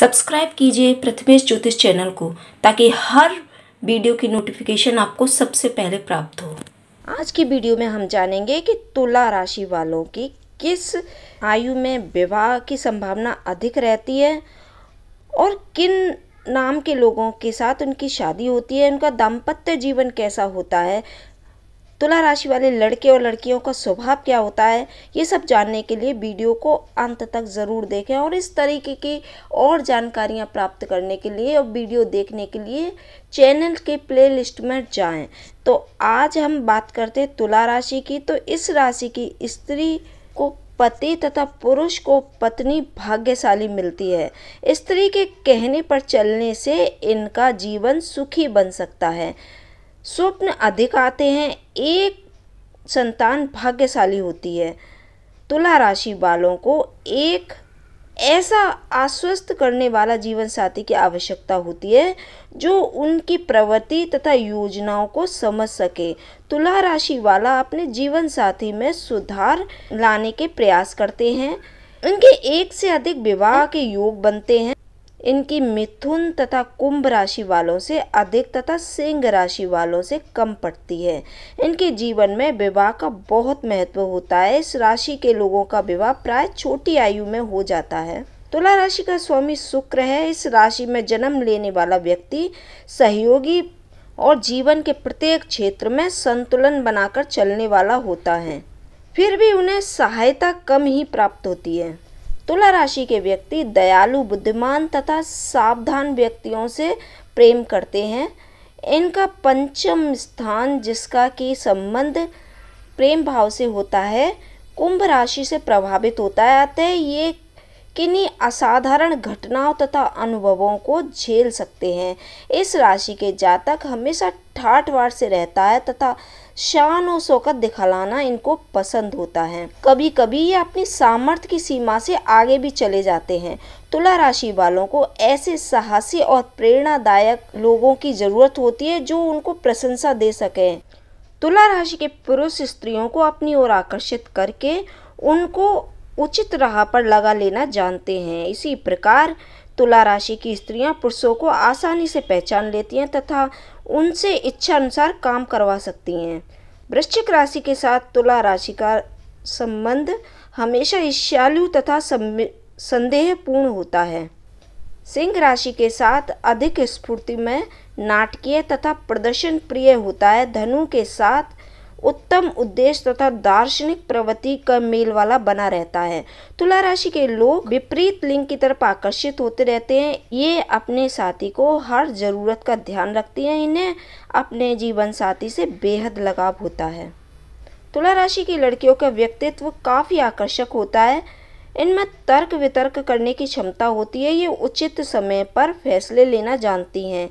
subscribe कीजिए प्रथमेश ज्योतिष channel को ताकि हर वीडियो की नोटिफिकेशन आपको सबसे पहले प्राप्त हो आज की वीडियो में हम जानेंगे कि तुला राशि वालों की किस आयु में विवाह की संभावना अधिक रहती है और किन नाम के लोगों के साथ उनकी शादी होती है उनका दाम्पत्य जीवन कैसा होता है तुला राशि वाले लड़के और लड़कियों का स्वभाव क्या होता है ये सब जानने के लिए वीडियो को अंत तक ज़रूर देखें और इस तरीके की और जानकारियाँ प्राप्त करने के लिए और वीडियो देखने के लिए चैनल के प्लेलिस्ट में जाएं तो आज हम बात करते हैं तुला राशि की तो इस राशि की स्त्री को पति तथा पुरुष को पत्नी भाग्यशाली मिलती है स्त्री के कहने पर चलने से इनका जीवन सुखी बन सकता है स्वप्न अधिक आते हैं एक संतान भाग्यशाली होती है तुला राशि वालों को एक ऐसा आश्वस्त करने वाला जीवन साथी की आवश्यकता होती है जो उनकी प्रवृत्ति तथा योजनाओं को समझ सके तुला राशि वाला अपने जीवन साथी में सुधार लाने के प्रयास करते हैं उनके एक से अधिक विवाह के योग बनते हैं इनकी मिथुन तथा कुंभ राशि वालों से अधिक तथा सिंह राशि वालों से कम पड़ती है इनके जीवन में विवाह का बहुत महत्व होता है इस राशि के लोगों का विवाह प्राय छोटी आयु में हो जाता है तुला राशि का स्वामी शुक्र है इस राशि में जन्म लेने वाला व्यक्ति सहयोगी और जीवन के प्रत्येक क्षेत्र में संतुलन बनाकर चलने वाला होता है फिर भी उन्हें सहायता कम ही प्राप्त होती है तुला राशि के व्यक्ति दयालु बुद्धिमान तथा सावधान व्यक्तियों से प्रेम करते हैं इनका पंचम स्थान जिसका कि संबंध प्रेम भाव से होता है कुंभ राशि से प्रभावित होता है अतः ये किन्हीं असाधारण घटनाओं तथा अनुभवों को झेल सकते हैं इस राशि के जातक हमेशा ठाठवार से रहता है तथा शान और शौकत दिखलाना इनको पसंद होता है कभी कभी ये अपनी सामर्थ्य की सीमा से आगे भी चले जाते हैं तुला राशि वालों को ऐसे साहसी और प्रेरणादायक लोगों की ज़रूरत होती है जो उनको प्रशंसा दे सकें तुला राशि के पुरुष स्त्रियों को अपनी ओर आकर्षित करके उनको उचित राह पर लगा लेना जानते हैं इसी प्रकार तुला राशि की स्त्रियां पुरुषों को आसानी से पहचान लेती हैं तथा उनसे इच्छा अनुसार काम करवा सकती हैं वृश्चिक राशि के साथ तुला राशि का संबंध हमेशा ईश्यालु तथा संदेहपूर्ण होता है सिंह राशि के साथ अधिक स्फूर्ति में नाटकीय तथा प्रदर्शन प्रिय होता है धनु के साथ उत्तम उद्देश्य तथा दार्शनिक प्रवृत्ति का मेल वाला बना रहता है तुला राशि के लोग विपरीत लिंग की तरफ आकर्षित होते रहते हैं ये अपने साथी को हर जरूरत का ध्यान रखती हैं इन्हें अपने जीवन साथी से बेहद लगाव होता है तुला राशि की लड़कियों का व्यक्तित्व काफ़ी आकर्षक होता है इनमें तर्क वितर्क करने की क्षमता होती है ये उचित समय पर फैसले लेना जानती हैं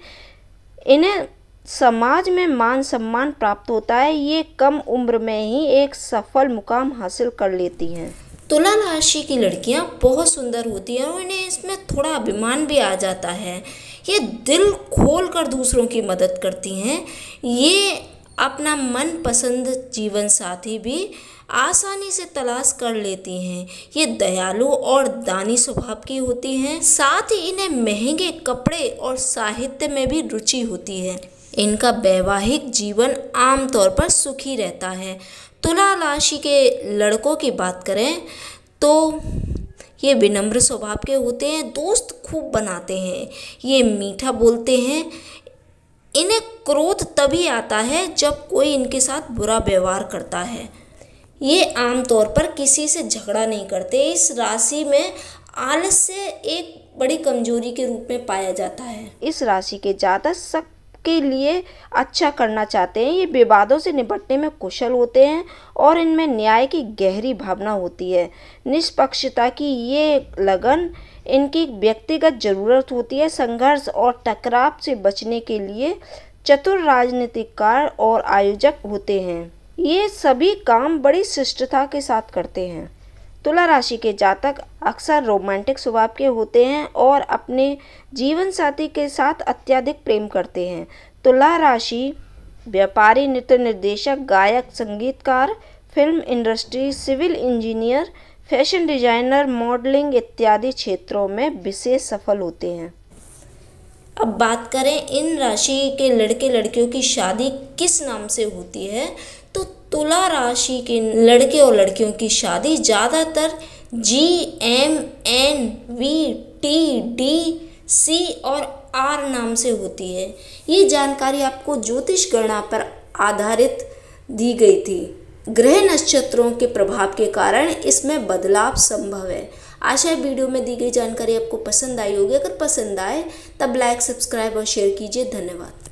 इन्हें समाज में मान सम्मान प्राप्त होता है ये कम उम्र में ही एक सफल मुकाम हासिल कर लेती हैं तुला राशि की लड़कियां बहुत सुंदर होती हैं और इन्हें इसमें थोड़ा अभिमान भी आ जाता है ये दिल खोल कर दूसरों की मदद करती हैं ये अपना मनपसंद जीवन साथी भी आसानी से तलाश कर लेती हैं ये दयालु और दानी स्वभाव की होती हैं साथ ही इन्हें महंगे कपड़े और साहित्य में भी रुचि होती है इनका वैवाहिक जीवन आमतौर पर सुखी रहता है तुला राशि के लड़कों की बात करें तो ये विनम्र स्वभाव के होते हैं दोस्त खूब बनाते हैं ये मीठा बोलते हैं इन्हें क्रोध तभी आता है जब कोई इनके साथ बुरा व्यवहार करता है ये आमतौर पर किसी से झगड़ा नहीं करते इस राशि में आलस्य एक बड़ी कमजोरी के रूप में पाया जाता है इस राशि के ज़्यादा सख्त सबके लिए अच्छा करना चाहते हैं ये विवादों से निपटने में कुशल होते हैं और इनमें न्याय की गहरी भावना होती है निष्पक्षता की ये लगन इनकी व्यक्तिगत ज़रूरत होती है संघर्ष और टकराव से बचने के लिए चतुर राजनीतिकार और आयोजक होते हैं ये सभी काम बड़ी शिष्टता के साथ करते हैं तुला राशि के जातक अक्सर रोमांटिक स्वभाव के होते हैं और अपने जीवन साथी के साथ अत्यधिक प्रेम करते हैं तुला राशि व्यापारी नृत्य निर्देशक गायक संगीतकार film industry civil engineer fashion designer modelling इत्यादि क्षेत्रों में विशेष सफल होते हैं अब बात करें इन राशि के लड़के लड़कियों की शादी किस नाम से होती है तुला राशि के लड़के और लड़कियों की शादी ज़्यादातर G M N V T D C और आर नाम से होती है ये जानकारी आपको ज्योतिष गणना पर आधारित दी गई थी ग्रह नक्षत्रों के प्रभाव के कारण इसमें बदलाव संभव है आशा वीडियो में दी गई जानकारी आपको पसंद आई होगी अगर पसंद आए तब लाइक सब्सक्राइब और शेयर कीजिए धन्यवाद